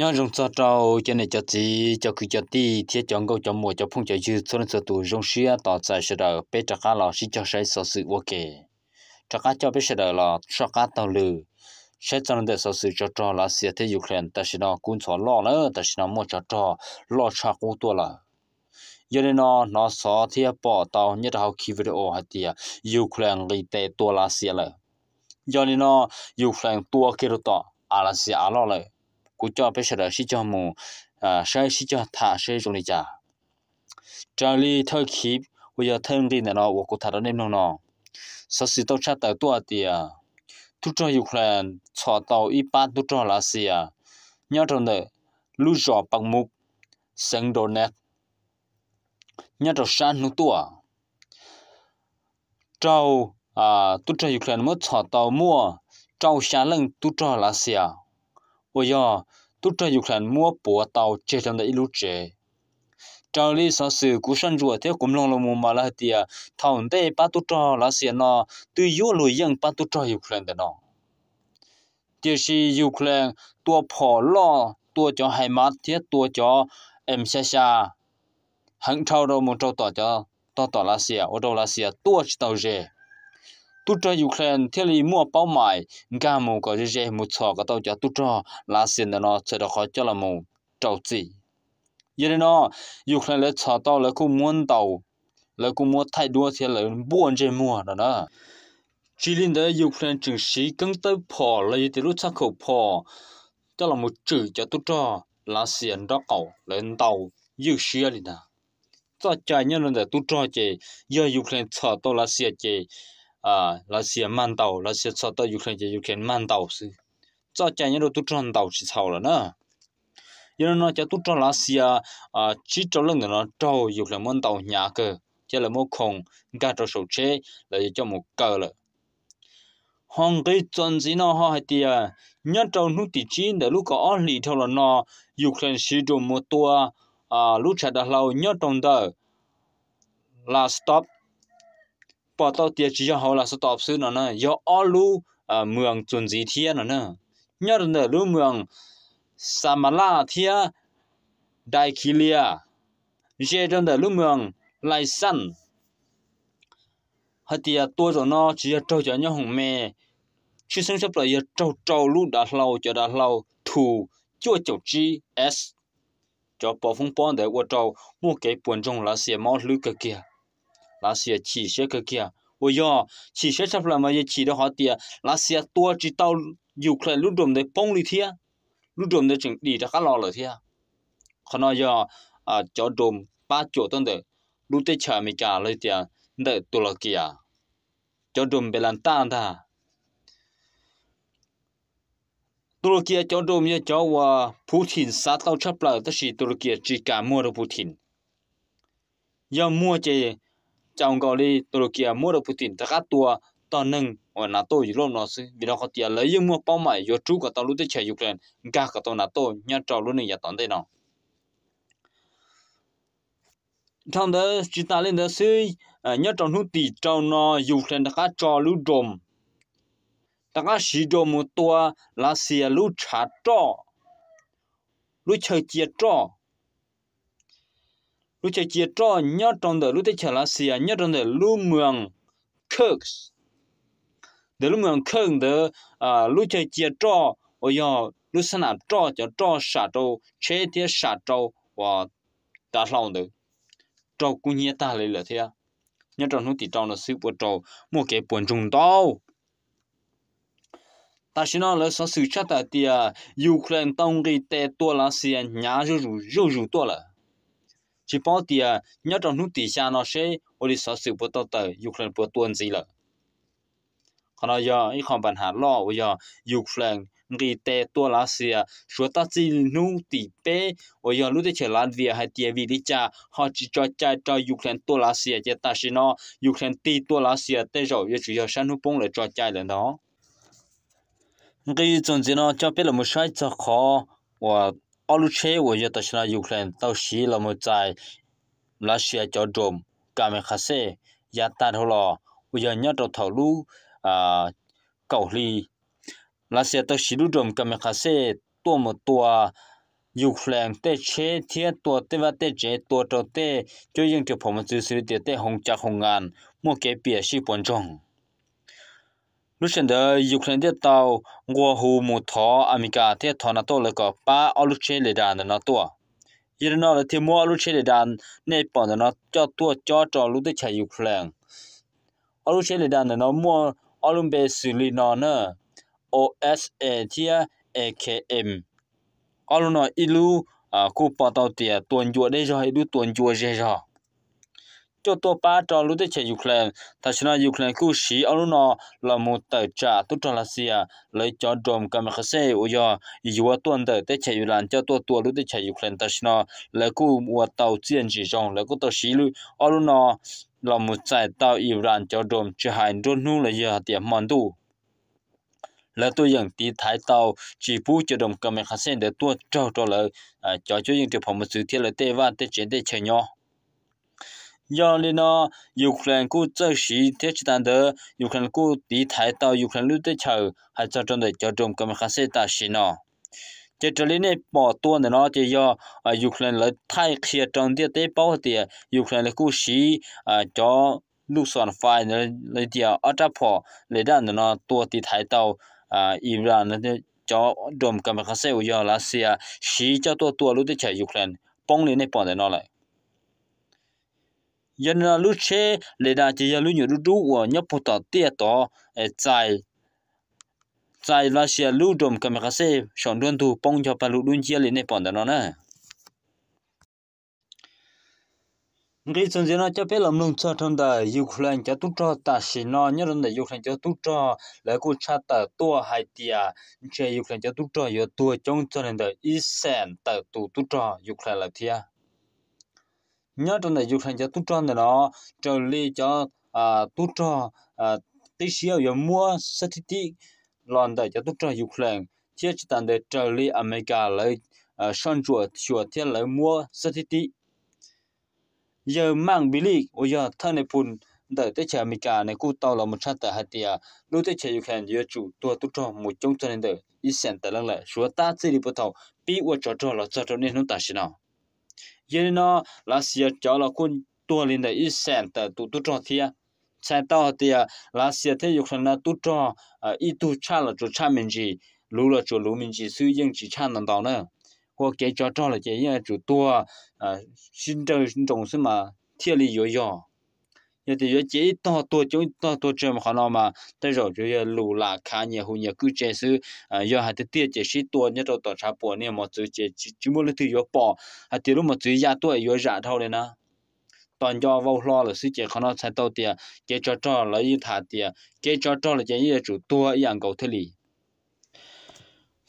ย้อนรงสตาจะเนจจีจะคือจะตีเที่ยจังก็จะมมดจะพุ่งจะยืดส่วนสุดตูรงเสียต่อใจเสดอเป็นจักรลาสิจะใช้สสื่อว่าเกจักรเจ้าเป็นเสดอลอชักการต่อลือใช้จังเดสสื่อจะจ่ลาเสียเทยูเครนแต่ชนากุนสอล่อเนอแต่ชนาหมดจะจ่ล่อชักอุตัวละยันนอนอสอเทียปอต่อเนื้อเทาคีวิดโอหัตเตียยูเครนรีเตตัวลาเสียเลยยันนอยูเครนตัวเกิดต่ออาลาเสียอาล่อเลย cú cho bây giờ sĩ cho mù à sai sĩ cho thả sĩ rồi này cha trả lý thơ khí bây giờ thân đi này nó của cụ thả đó nên nó nó sau khi tôi tra tới tôi thì à tôi cho Ukraine cho tàu ít ba tôi cho là gì à nhớ trong đấy lưu rõ bằng mục sinh đồ nét nhớ trong sáng nút tua trâu à tôi cho Ukraine mất cho tàu mua trâu sáng lên tôi cho là gì à 我呀，都这有看莫波到街上的一路车。照理说是古生主在古龙龙木马拉的呀，唐代把都照那些呢，对有路用把都照有看的呢。但是有可能多跑了，多叫海马的，多叫 em xa xa hắn trao đâu một trâu tỏ cho tỏ tỏ lá xìa ô trâu lá xìa tua chỉ tàu rề tu cho Ukraine thế là mua bao mày cả mù có gì gì một sọ cái tàu cho tu cho là xin nó sẽ được khỏi cho là mù trâu gì vậy nó Ukraine lấy sọ tàu lấy cũng muốn tàu lấy cũng muốn thay đua thế là buồn chơi mua đó đó chỉ liên tới Ukraine chứng sĩ cứng tới phò lấy từ lúc sắc khẩu phò cho là một chữ cho tu cho là xin đó cầu lên tàu dư xia liền à cho trái nhân là tu cho chị giờ Ukraine sọ tàu là xia chị à là xe man tàu là xe cho tới Ukraine cho Ukraine man tàu xí, cho chạy những đồ tụt tròn tàu chỉ sau là nữa giờ nó cho tu tròn là xe à chỉ cho lần nó tàu Ukraine man tàu nhà cơ chỉ là một không cả cho sầu chế là cho một cơ là hong cái chân gì nó họ hay tiệt nhất trâu nút tỉ chín để lúc có lì theo là nó Ukraine sử dụng một tua à lúc chả đã lâu nhất trong đó là stop bỏ tao tiệt chỉ cho họ là số tọp sư nó nè do ở lu mường chuẩn gì thiên nó nè nhớ là lu mường samala thiên đại khí lia dễ trong đời lu mường Lai sẵn hạt tiệt tua rồi nó chỉ cho cho nhau hùng mè chứ sinh sắp lại trâu trâu lu đã lâu cho đã lâu thù chua chầu chi s cho bỏ phong bón để qua trâu mua cái buồn trong lá xìa máu lưỡi kia lá xìa chỉ sẽ cái kia ôi yo chỉ sẽ chấp là mà giờ chỉ đó họ tiệt lá xìa tua chỉ tao dù cái lúc để bông đi thia lúc đồn để chừng đi đã khá lo rồi thia còn nói à cho đồn ba chỗ tân để lúc tới chờ mình cả lấy tiệt để tụ là kia cho đồn bị làm tan ta tụ là kia cho đồn như cho và Putin sát tao chấp là tất sĩ kia chỉ cả mua được Putin giờ mua chơi trong gọi đi tôi kia mua được Putin tất cả tua tần nâng ở NATO dù lâu nó sẽ vì nó có tiền lấy những mua bao mày do chú của tao lúc tới chạy Ukraine cả cả tao NATO nhà trò luôn này giờ tận đây nào trong đó chúng ta lên đó sẽ nhà trò nút tỷ trò nó Ukraine tất cả trò lúc đồm tất cả sĩ đồm một tua là xe lúc trả trò lúc chơi chia trò lúc chơi chia cho nhớ trong đời lúc tới chả là xìa nhớ trong đời lúc mường cooks để lúc mường cooks để à lúc chơi chia cho ôi yo lúc sinh là cho cho cho sả trâu chế thiết sả trâu và đã lòng được trâu cũng nhớ ta lấy là thế à nhớ trong lúc thì trâu nó sư của trâu một cái buồn trùng đau ta xin nói là sản sự chắc là thì Ukraine tông cái tệ tua là xìa nhà rủ rủ rủ tua là chỉ bảo thì à, nhớ trong nút tỷ xa nó sẽ ở đi sở sự bộ tàu tàu Ukraine bộ tuần gì là còn nói giờ ít không bàn hà lo bây giờ Ukraine người tệ tua lá xìa à, số ta chỉ nụ tỷ bé bây giờ lúc chơi lan việc hay địa vị đi cha họ chỉ cho cha cho Ukraine tua lá xìa à, chứ ta xin nó Ukraine tỷ tua lá xìa tê rồi giờ chỉ yếu sản hữu bông lại cho cha lần đó cái chuyện gì nó cho biết là một sai cho khó và อาลูเชวยตชนายูเครนต้าชีลมือใจรัสเซียจอโดมกาเมคาเซยาตาทลอวิญญาตเถาลูอ่าเกาหลีรัสเซียต้าชีลูดมกาเมคาเซตัวมตัวยูเครนเตเชเทียตัวเตวเตเจตัวโตเตจะยังจะผมจะสืบเตเตหงจากหงงานมั่วเก็บเปียชีปนจงนุชเดยูเครนเดตาวัวฮูมูทออเมริกาเททอนาโตเลก็ป้าอลูเชเลดานนาตัวยีนอลที่มัวอลูเชเลดานในปอนนจอตัวจอจอลุดชายยูเครนอลูเชเลดานนมัวอลุมเบสลีนอนเนอโอเอสเอทีเอเคเอ็มอลูนออิลูอ่ากูปอตวเตียตัวนจัวได้จะให้ดูตัวนจัวใช่ใช่ cho tôi ba trò lúc tới chạy Ukraine, ta xin nói Ukraine cứu sĩ ở lúc nọ là một tờ trả tốt cho là xìa, lấy cho đồm cầm mà khá xe ủ dò, dù ở tuần tờ tới chạy Ukraine cho tôi tôi lúc tới chạy Ukraine, ta xin nói lấy cứu mùa tàu chiến chỉ rong, lấy cứu tàu sĩ lưu, ở lúc nọ là một giải tàu Iran cho đồm chỉ hại rôn nu là giờ tiệm mòn đủ là tôi dùng tí thái tàu chỉ phú cho đồng cầm khá xe để tôi trao à, cho lợi cho cho những trường phòng một sự thiết là tê và tê chiến tê chạy nhỏ 要哩呢，乌克兰国这时天气难得，乌克兰国地台到乌克兰路的桥，还造成的交通根本还是大事呢。在这里呢，把多呢那就要啊，乌克兰来太开张的在包的，乌克兰的故事啊叫。路上发那那点阿扎坡，那点的呢多的太到啊，伊拉那点叫我们干嘛开始要拉些，西叫多多路的车有可能，帮你那帮在哪来？giờ là lúc chế lấy đà chỉ giờ lúc nhiều lúc đủ của nhấp phụ tỏ tiệt tỏ chạy chạy là xe lúc đom cầm cái xe chọn đơn thu bông cho bà lúc đun chia lên này bọn đó nè cái chân gì nó cho biết làm lung cho trong đời Ukraine cho tút cho ta xí nó nhớ trong đời Ukraine cho tút cho lấy cô cha ta tua hai tia chơi Ukraine cho tút cho yo tua trong cho nên đời ít sen ta tụ tút cho Ukraine là thia nhớ trong này dùng thành cho tu trang này nó trở lên cho à tu cho à tí xíu rồi mua sách statistic lòn để cho tu trang dùng lên chia chỉ tàn để trở lên America lấy à sản xuất sửa thiết lấy mua sách statistic giờ mang bí lý bây giờ thân này phun để tới chờ America này cứ tao là một sát tại hạt địa lúc tới chờ Ukraine giờ chủ tua tu trang một trong cho nên để ít sản tại lăng lại sửa ta chỉ đi bộ đầu bị vợ cho cho là cho cho nên nó ta xin nào yéni nó là xìa cháu là khôn tùa linh đà yì xèn tà tù tù trọng thịa. Chàng tàu thịa là xìa thay yục sàn nà tù nên chỉ chỉ tổ chúng mà mà, mà mà nào rồi cứ à, à, nhiều bỏ, 有的有几大多就大多这么好了嘛，但是就要路啦看也后也够结束，啊，要还得点解是多，你到到差不呢么直接就就么了都要包，还得了么直接多要热头的呢。toàn do vô lo là sư 姐 khó nó sai tao tiền, chế cho cho là y thả tiền, chế cho cho là chế y chủ tua y ăn cầu thế lì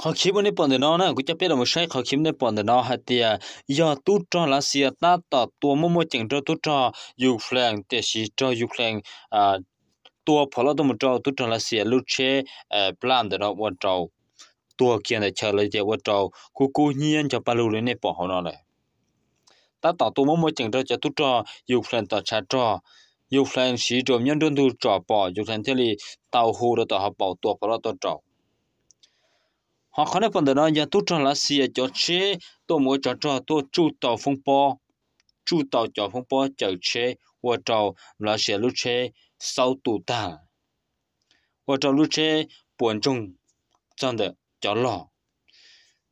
khó khiếm bên bọn nó nè cứ chấp biết là một sai khó khiếm bên bọn nó hết tiệt. giờ tu cho là xia ta tỏ tua mua mua chẳng cho tu cho dù phèn tiề xí cho dù phèn à tua phở lo tu một trâu tu cho là xia lúc chế à plan để nó quan trâu tua kia là chờ lấy tiề quan cho, cô cô nhiên cho ba lưu lên này bỏ họ nó này ta tỏ tua mua mua chẳng cho cho tu cho dù phèn tỏ cha cho dù phèn xí cho nhân dân tu cho bỏ dù phèn thế li tàu hồ đó tỏ họ bỏ tua phở lo tu trâu họ khó nên phần đó giờ tu cho là xì cho chế tôi mỗi cho cho tôi chu tàu phong po chu tàu cho phong po chở chế và tàu là sẽ lúc chế sau tù ta và tàu lúc chế buồn chung trong đó cho lọ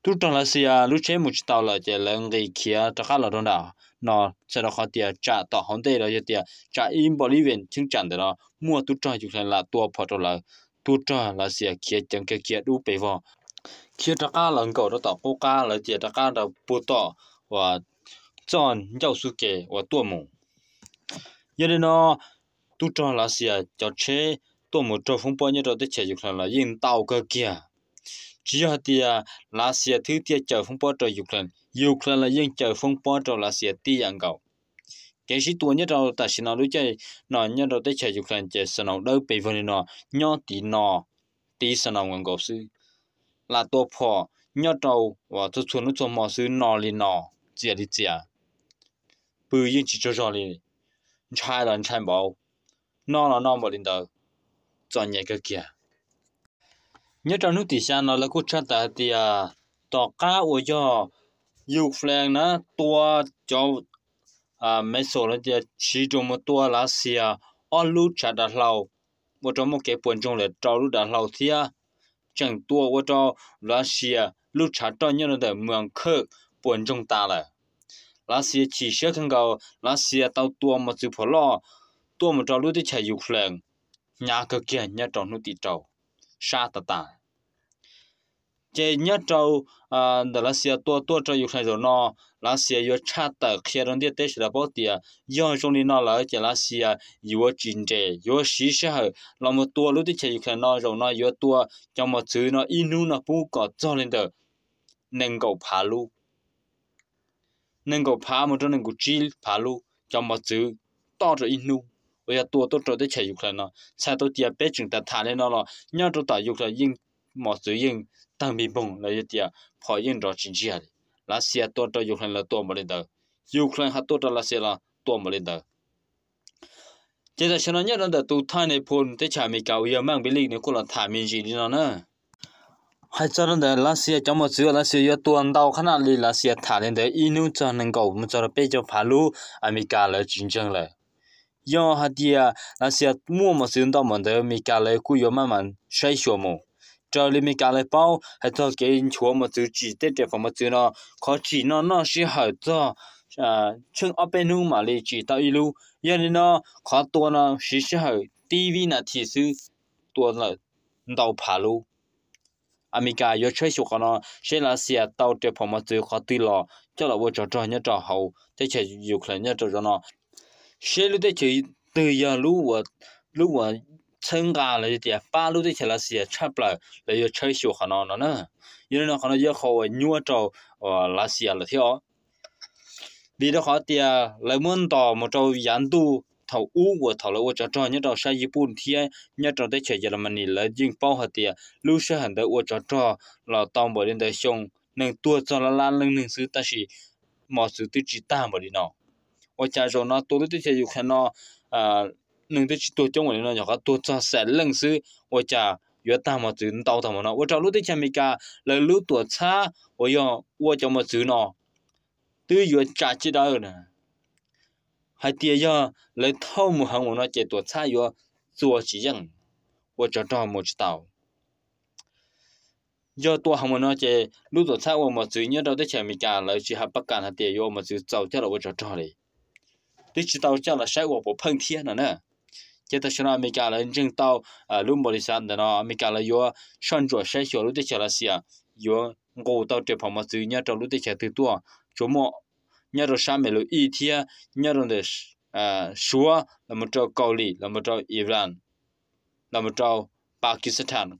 tu cho là xì à, lúc chế một tàu là chỉ là người kia cho khác là đông đảo nó sẽ là khó tiền trả tàu hồng tây là giờ tiền trả in bolivian chứng chẳng đó mua tu cho chúng là tua phật là tu cho là xì à kia chẳng cái kia đủ bề vò chia ra cá lần cầu đó tỏ cô ca là chia ra cá đầu bù tỏ và chọn giáo sư kể và tua mù giờ đây nó tu cho là xia cho chế tua mù cho phong bao nhiêu đó để chế dục là yên tàu cơ kia chỉ là tia là gì thứ tia chờ phong bao cho dục là dục là yên chờ phong bao cho là gì tia ăn cầu cái sĩ tuổi nhất rồi ta xin nói đối chơi nó nhất rồi tới chơi dục là chơi sân đầu đâu bị vần nó nhỏ tí nó tí sân đầu ngang cầu sư là tổ phò nhớ trâu và tôi xuống nó cho mò xứ nò lì nò chia đi chia bự yên chỉ cho cho lì chai là chai bảo nò là nò một lần đầu cho nhẹ cái kia nhớ trâu nước tỉ xa nó là cốt chát tại thì à tỏ cá ô cho yêu phèn nó tua cho à mấy số nó thì chỉ trong một tua là xia, ăn ở lúc chát đã lâu một trong một cái quần trong là trâu lúc đã lâu thì chẳng tua ô cho Russia lúc trả cho nhân đời mường khơ buồn trong ta là Russia chỉ sẽ không cầu Russia tao tua một chữ phổ lo tua mà trò lúc thì chạy dục lên nhà cơ kia nhà tròn nút tì trầu sa ta ta chế nhớ trâu à đó là xe tua tua trâu dục sai rồi nó là xe yo cha tờ khi đó đi tết là bao tiền do trong đi nó là chế là xe yo chín chế yo xí xe hở là một tua lúc đi chế dục sai nó rồi nó yo tua trong một thứ nó nu nó bu có cho lên đó nên cầu phá lu nên cầu phá một trong nên cầu chín phá lu trong một thứ to rồi inu bây giờ tua tôi trâu đi chế dục sai nó xe tôi tiền bé chừng ta thả lên nó là nhớ trâu tả dục là yên một thứ yên tăng bình bùng là gì tiệt phải yên rõ chính trị hay là xe to cho ukraine là to mà lên đó ukraine hát to cho là xe là to mà lên đó chỉ là xem nó nhất là tụ thay này phun tới chả mi cầu giờ mang bị lịch nếu cô là thả mi gì đi nó nữa hay cho nên là lá xe cho một chữ lá xe yêu tuần đầu khả năng là xe thả lên đấy inu cho nên cầu mà cho nó bây giờ phá lũ America là chính chân là do hạt à, lá xe mua một chữ đó mà đấy America là cứ yêu mà mà xoay xoay cho lên mình cả lại bao hay thôi cái chúa mà chữ chỉ tết để phòng mà chữ nó khó chỉ nó nó sẽ hỏi cho à chung ở bên nu mà lấy chỉ tao ilu giờ nên nó khó tua nó sẽ sẽ hỏi tv là thì sư tua là đầu phá lu amiga yo chơi sục nó sẽ là xe tao để phòng mà chữ khó tui lo cho là vô trò trò nhớ trò hậu thế chơi dục lại nhớ trò cho nó sẽ lúc đấy chỉ từ giờ lúc và lúc và gà la tia ba lu de chela si chap la la yo chơi xu khana na na yin na khana ye kho nyu cho la si la thio đi đó khó tia lại muốn tỏ một trâu gián tu thầu u của thầu là cho cho nhất trâu sai yip bun thia nhất trâu tới chơi giờ là mình là riêng bao hạt tia lưu sẽ hẳn tới uo cho cho là tông bởi đến tới xong nâng tua cho là lan lưng nâng sứ ta chỉ mọi sự tư trí ta bởi đi nó uo cha rồi nó tôi tới chơi dục nó à nung te chi to chong wa na ka to cha sa leng si wo cha yo ta ma zu n dao ta ma na wo cha lu te cha mi ka le lu to cha wo yo wo cha ma zu no tu yo cha chi da na hai tia yo le thau mu hang wo na che to cha yo zuo chi yang wo cha đào mo chi dao do tua hằng nó chơi lúc tổ xã mà chữ nhớ đâu tới chèm mình cả là chỉ hấp bắc cạn hạt tiền vô mà chữ giàu chắc là vô trò trò đấy tới chỉ tàu chắc là sai vô bộ phân thiên nữa nè jeta shina amika la njing tau lumbo li san dana amika la yuwa shanjuwa shaxio lute xe la siya nyato lute xe te nyato shame lu nyato de shuwa lama Kauli, Iran, Pakistan,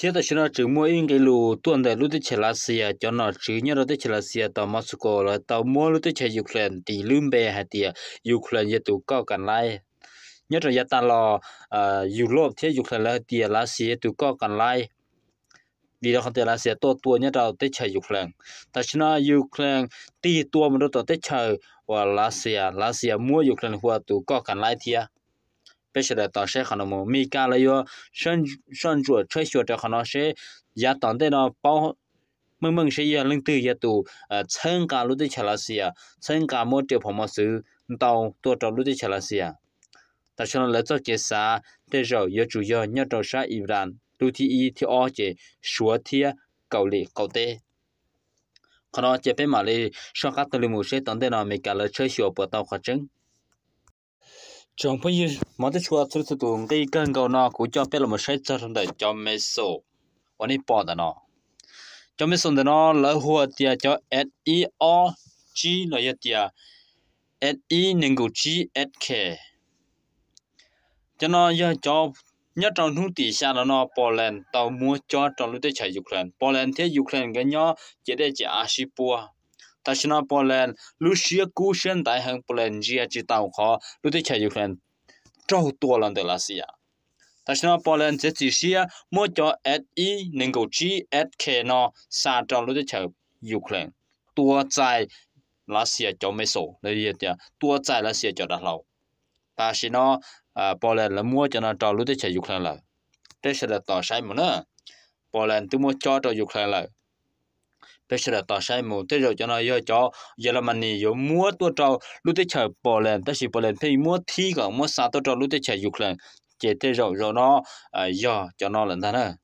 thế ta xin là chữ mua in cái lù tuần đại lú tới chè lá xìa à, cho nó chữ nhớ nó tới chè lá xìa à, tàu Moscow là tàu mua lú tới chè Ukraine thì lương bè hay thì à, Ukraine giờ tụ cao cản lại nhớ rồi giờ ta lo Europe thế Ukraine là thì lá xìa tụ cao cản lại vì đó không thể là sẽ to tua nhớ đầu tới chè Ukraine ta xin là Ukraine thì tua mà nó tới chè và lá xìa lá xìa mua Ukraine qua tụ cao cản lại thì à bây giờ ta sẽ khăn mồ mi ca là yo sơn sơn chùa chơi chùa cho khăn sẽ giá tận thế nó bao mừng mừng sẽ giờ lưng từ giờ tù chân cả lúc đi chả là gì à chân cả mỗi điều phòng mà sự tàu tua trâu lúc đi chả là gì à ta sẽ lấy cho cái sa để rồi giờ chủ giờ nhớ trâu sa Iran đôi thì ý thì ở chế số thì cầu lì cầu tê khăn chế bên mà lì sau các tàu lưu mù sẽ tận thế nào mình cả là chơi chùa bỏ tàu khát trứng trong bây giờ mà tôi chua thứ thứ tụng cái cơn cầu nào cũng cho biết là một sai thật để cho mấy số và nên bỏ ra nó cho mấy số để nó là hùa thì cho s e o g nó yết thì s e nên của g s k cho nó giờ cho nhớ trong thung tỷ xa là nó Poland tàu mua cho trong lúc tới chạy Ukraine Poland thế Ukraine cái nhớ chỉ để chỉ Ashipua ta china poland lucia cushion tại hang lên gia chi tàu khó lu te chai ukraine trâu tua lần de la sia ta china poland che chi sia mo cho at e ning go chi at k no sa cho lu te chai ukraine tua chai la sia cho me so le ye tia tua chai la sia cho da lau ta chỉ nói china à, poland là mua cho na cho lu te chai ukraine la te sẽ là tỏ sai mà nữa poland tu mua cho cho ukraine la bây giờ tao sai mù thế rồi cho nó giờ cho giờ là mình nhiều mua tôi cho lúc thế chờ bò lên tất nhiên bò lên thì mua thi cả mua sao tôi cho lúc thế chờ dục lên chế thế rồi rồi nó à giờ cho nó lần thế nữa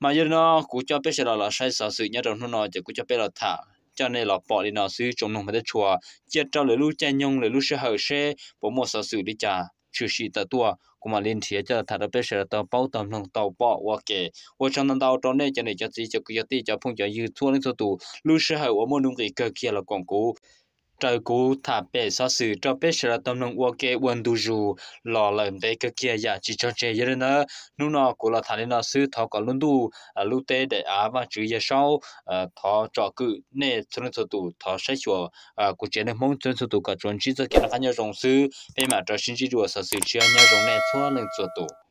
mà giờ nó cũng cho bây giờ là sai sợ sự nhớ trong nó chỉ cũng cho bây giờ thả cho nên là bỏ đi nó xứ trong nó mới được chùa chết cho lấy lúc cha nhung lấy lúc sẽ hở xe bỏ một sợ sự đi trả trừ sĩ tà tua cũng mà liên thiết cho thằng đó bây giờ tao bảo tao nông tao bỏ qua kệ và trong năm đầu trong này cho này cho gì cho cái gì cho phong cho yêu thua lên số tù lúc sau hay ở mỗi lúc cái cơ kia là quảng cố trời cũ thả bể xa xử cho bể sửa tâm nông ô kê quân tu dù lò lời tế cơ kia giả dạ chỉ cho chê dưới nữa nụ nọ của là thả lên nó sư thọ có luôn tu à, lưu tế để á và chữ giờ sau à, thọ trọ cự nè cho nên tụ thọ sẽ chùa của à, chế nên mong cho nên tụ cả chuẩn chỉ cho kia nó khác nhau rồng sư bề mà cho sinh chỉ chùa xa xử chia nhau rồng nè cho nên tụ